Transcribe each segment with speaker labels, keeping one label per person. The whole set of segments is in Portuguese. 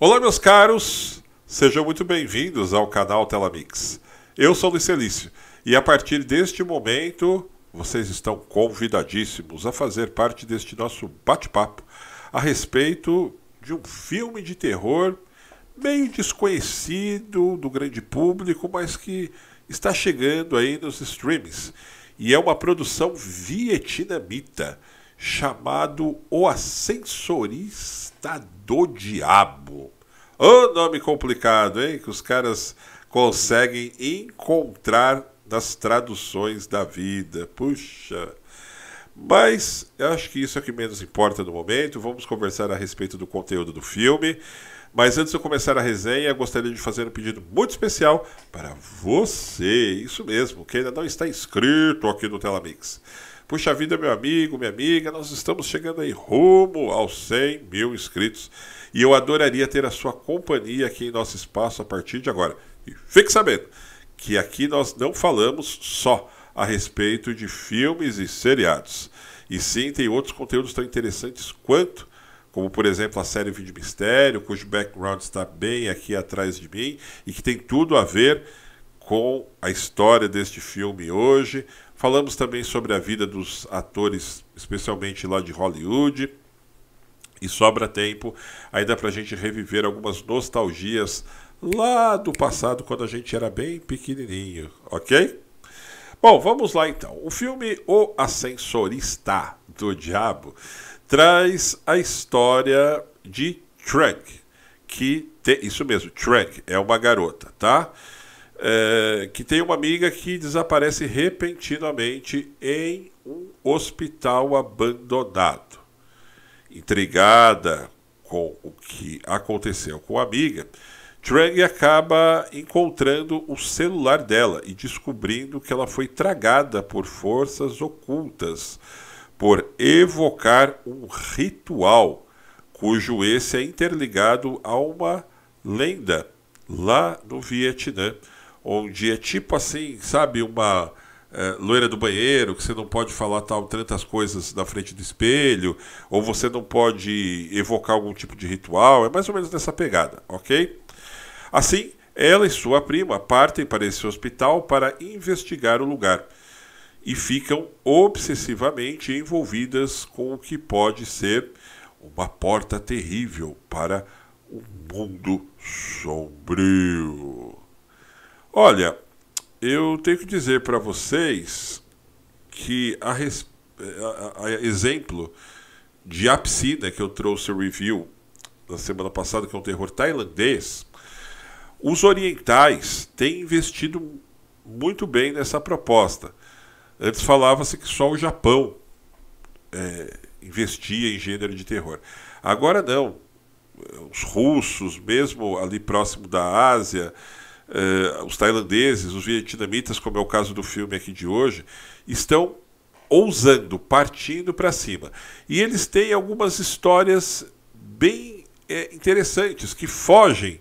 Speaker 1: Olá, meus caros, sejam muito bem-vindos ao canal Telamix. Eu sou Luiz Celício e a partir deste momento vocês estão convidadíssimos a fazer parte deste nosso bate-papo a respeito de um filme de terror meio desconhecido do grande público, mas que está chegando aí nos streams. E é uma produção vietnamita chamado O Ascensorista do Diabo. Ô oh, nome complicado, hein? Que os caras conseguem encontrar nas traduções da vida. Puxa! Mas eu acho que isso é o que menos importa no momento. Vamos conversar a respeito do conteúdo do filme. Mas antes de eu começar a resenha, gostaria de fazer um pedido muito especial para você. Isso mesmo, que ainda não está inscrito aqui no Telamix. Mix. Puxa vida, meu amigo, minha amiga, nós estamos chegando aí rumo aos 100 mil inscritos e eu adoraria ter a sua companhia aqui em nosso espaço a partir de agora. E fique sabendo que aqui nós não falamos só a respeito de filmes e seriados. E sim, tem outros conteúdos tão interessantes quanto como por exemplo a série Vídeo Mistério, cujo background está bem aqui atrás de mim e que tem tudo a ver com a história deste filme hoje, Falamos também sobre a vida dos atores, especialmente lá de Hollywood. E sobra tempo, ainda para pra gente reviver algumas nostalgias lá do passado, quando a gente era bem pequenininho, ok? Bom, vamos lá então. O filme O Ascensorista do Diabo traz a história de Trek, que tem, isso mesmo, Trek é uma garota, tá? é, que tem uma amiga que desaparece repentinamente em um hospital abandonado. Intrigada com o que aconteceu com a amiga, Trang acaba encontrando o celular dela e descobrindo que ela foi tragada por forças ocultas por evocar um ritual cujo esse é interligado a uma lenda lá no Vietnã ou um dia tipo assim, sabe, uma é, loira do banheiro, que você não pode falar tal tantas coisas na frente do espelho, ou você não pode evocar algum tipo de ritual, é mais ou menos nessa pegada, ok? Assim, ela e sua prima partem para esse hospital para investigar o lugar e ficam obsessivamente envolvidas com o que pode ser uma porta terrível para o mundo sombrio. Olha, eu tenho que dizer para vocês que a, res... a, a, exemplo de Apsida, que eu trouxe o review na semana passada, que é um terror tailandês, os orientais têm investido muito bem nessa proposta. Antes falava-se que só o Japão é, investia em gênero de terror. Agora não. Os russos, mesmo ali próximo da Ásia, uh, os tailandeses, os vietnamitas, como é o caso do filme aqui de hoje, estão ousando, partindo para cima. E eles têm algumas histórias bem é, interessantes que fogem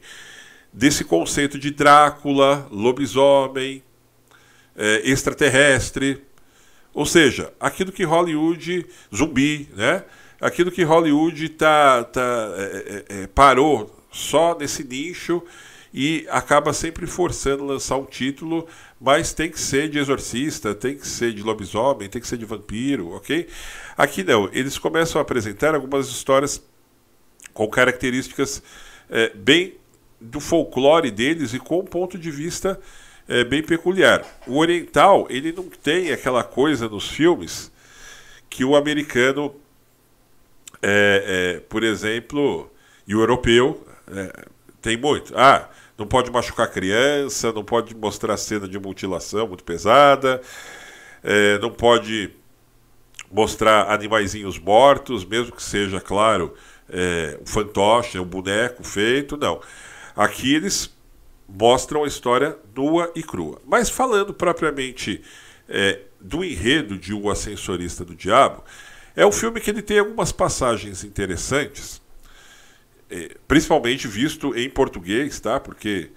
Speaker 1: desse conceito de Drácula, lobisomem, é, extraterrestre. Ou seja, aquilo que Hollywood, zumbi, né? Aquilo que Hollywood tá, tá, é, parou só nesse nicho e acaba sempre forçando lançar um título, mas tem que ser de exorcista, tem que ser de lobisomem, tem que ser de vampiro, ok? Aqui não, eles começam a apresentar algumas histórias com características é, bem do folclore deles e com um ponto de vista é, bem peculiar. O oriental, ele não tem aquela coisa nos filmes que o americano, é, por exemplo, e o europeu, tem muito. Ah, não pode machucar criança, não pode mostrar cena de mutilação muito pesada, é, não pode mostrar animaizinhos mortos, mesmo que seja, claro, é, um fantoche, um boneco feito, não. Aqui eles mostram a história nua e crua. Mas falando propriamente é, do enredo de O Ascensorista do Diabo, é um filme que ele tem algumas passagens interessantes é, principalmente visto em português, tá? Porque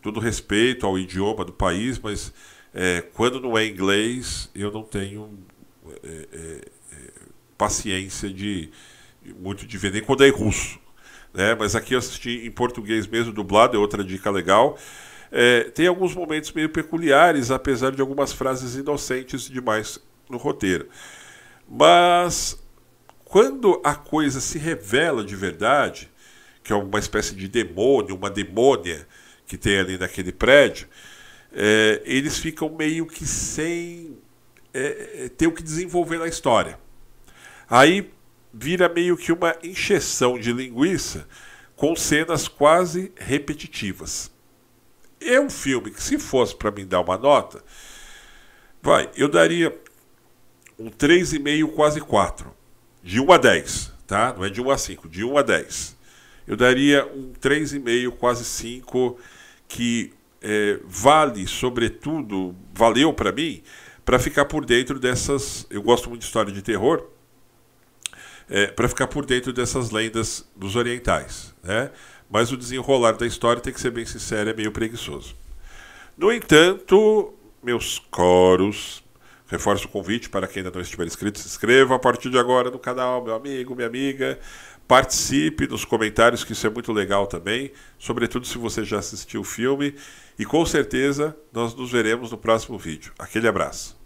Speaker 1: todo respeito ao idioma do país, mas é, quando não é inglês, eu não tenho é, é, é paciência de muito de ver, nem quando é russo. Né? Mas aqui eu assisti em português mesmo, dublado, é outra dica legal. É, tem alguns momentos meio peculiares, apesar de algumas frases inocentes demais no roteiro. Mas quando a coisa se revela de verdade, que é uma espécie de demônio, uma demônia que tem ali naquele prédio, é, eles ficam meio que sem é, é ter o que desenvolver na história. Aí vira meio que uma encheção de linguiça com cenas quase repetitivas. É um filme que, se fosse para mim dar uma nota, vai, eu daria um 3,5, quase 4 de 1 a 10, tá? Não é de 1 a 5, de 1 a 10. Eu daria um 3,5, quase 5, que é, vale, sobretudo, valeu para mim, para ficar por dentro dessas. Eu gosto muito de história de terror, é, para ficar por dentro dessas lendas dos orientais, né? Mas o desenrolar da história, tem que ser bem sincero, é meio preguiçoso. No entanto, meus coros, Reforço o convite para quem ainda não estiver inscrito, se inscreva a partir de agora no canal, meu amigo, minha amiga. Participe nos comentários, que isso é muito legal também, sobretudo se você já assistiu o filme. E com certeza nós nos veremos no próximo vídeo. Aquele abraço.